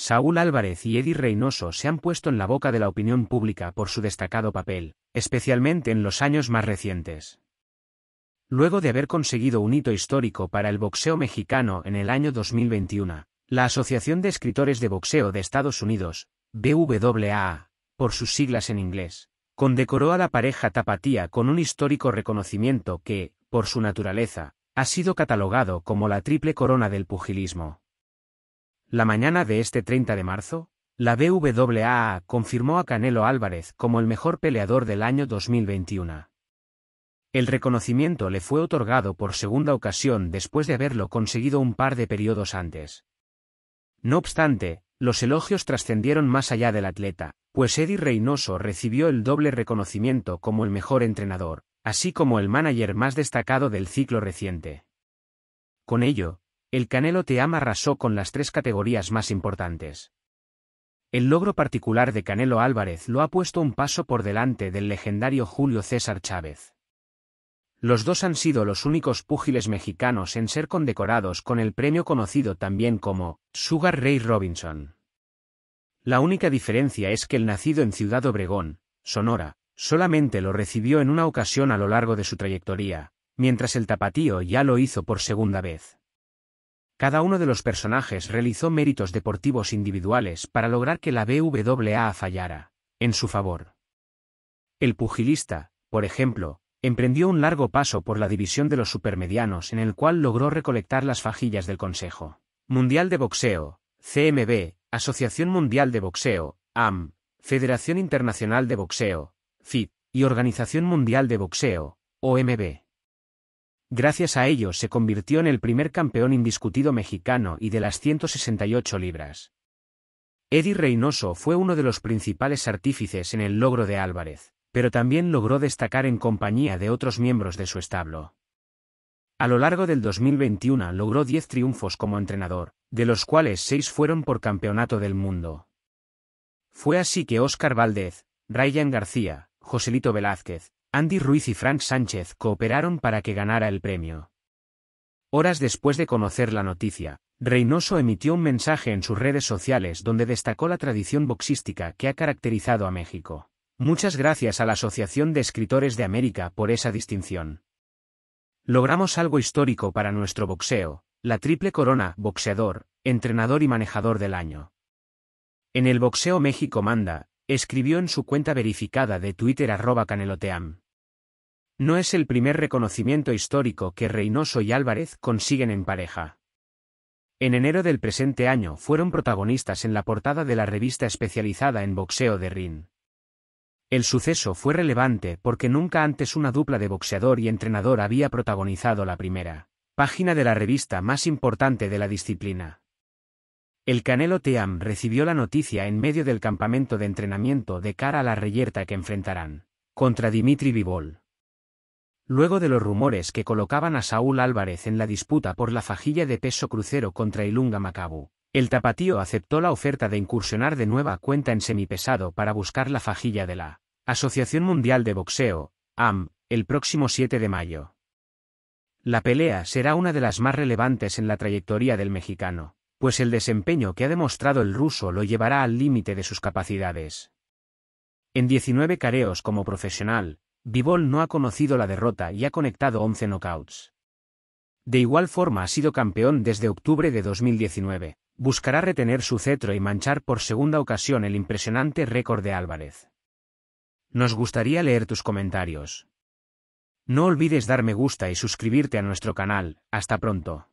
Saúl Álvarez y Eddie Reynoso se han puesto en la boca de la opinión pública por su destacado papel, especialmente en los años más recientes. Luego de haber conseguido un hito histórico para el boxeo mexicano en el año 2021, la Asociación de Escritores de Boxeo de Estados Unidos, BWAA, por sus siglas en inglés, condecoró a la pareja tapatía con un histórico reconocimiento que, por su naturaleza, ha sido catalogado como la triple corona del pugilismo. La mañana de este 30 de marzo, la BWAA confirmó a Canelo Álvarez como el mejor peleador del año 2021. El reconocimiento le fue otorgado por segunda ocasión después de haberlo conseguido un par de periodos antes. No obstante, los elogios trascendieron más allá del atleta, pues Eddie Reynoso recibió el doble reconocimiento como el mejor entrenador, así como el manager más destacado del ciclo reciente. Con ello, el Canelo Teama arrasó con las tres categorías más importantes. El logro particular de Canelo Álvarez lo ha puesto un paso por delante del legendario Julio César Chávez. Los dos han sido los únicos púgiles mexicanos en ser condecorados con el premio conocido también como Sugar Ray Robinson. La única diferencia es que el nacido en Ciudad Obregón, Sonora, solamente lo recibió en una ocasión a lo largo de su trayectoria, mientras el tapatío ya lo hizo por segunda vez. Cada uno de los personajes realizó méritos deportivos individuales para lograr que la BWA fallara, en su favor. El pugilista, por ejemplo, emprendió un largo paso por la división de los supermedianos en el cual logró recolectar las fajillas del Consejo Mundial de Boxeo, CMB, Asociación Mundial de Boxeo, AM, Federación Internacional de Boxeo, FIB, y Organización Mundial de Boxeo, OMB. Gracias a ello se convirtió en el primer campeón indiscutido mexicano y de las 168 libras. Eddie Reynoso fue uno de los principales artífices en el logro de Álvarez, pero también logró destacar en compañía de otros miembros de su establo. A lo largo del 2021 logró 10 triunfos como entrenador, de los cuales 6 fueron por campeonato del mundo. Fue así que Óscar Valdez, Ryan García, Joselito Velázquez, Andy Ruiz y Frank Sánchez cooperaron para que ganara el premio. Horas después de conocer la noticia, Reynoso emitió un mensaje en sus redes sociales donde destacó la tradición boxística que ha caracterizado a México. Muchas gracias a la Asociación de Escritores de América por esa distinción. Logramos algo histórico para nuestro boxeo, la triple corona, boxeador, entrenador y manejador del año. En el boxeo México manda, escribió en su cuenta verificada de Twitter arroba caneloteam. No es el primer reconocimiento histórico que Reynoso y Álvarez consiguen en pareja. En enero del presente año fueron protagonistas en la portada de la revista especializada en boxeo de RIN. El suceso fue relevante porque nunca antes una dupla de boxeador y entrenador había protagonizado la primera página de la revista más importante de la disciplina. El Canelo Team recibió la noticia en medio del campamento de entrenamiento de cara a la reyerta que enfrentarán contra Dimitri Vivol. Luego de los rumores que colocaban a Saúl Álvarez en la disputa por la fajilla de peso crucero contra Ilunga Macabu, el tapatío aceptó la oferta de incursionar de nueva cuenta en semipesado para buscar la fajilla de la Asociación Mundial de Boxeo, AM, el próximo 7 de mayo. La pelea será una de las más relevantes en la trayectoria del mexicano, pues el desempeño que ha demostrado el ruso lo llevará al límite de sus capacidades. En 19 careos como profesional, Bivol no ha conocido la derrota y ha conectado 11 knockouts. De igual forma ha sido campeón desde octubre de 2019. Buscará retener su cetro y manchar por segunda ocasión el impresionante récord de Álvarez. Nos gustaría leer tus comentarios. No olvides dar me gusta y suscribirte a nuestro canal. Hasta pronto.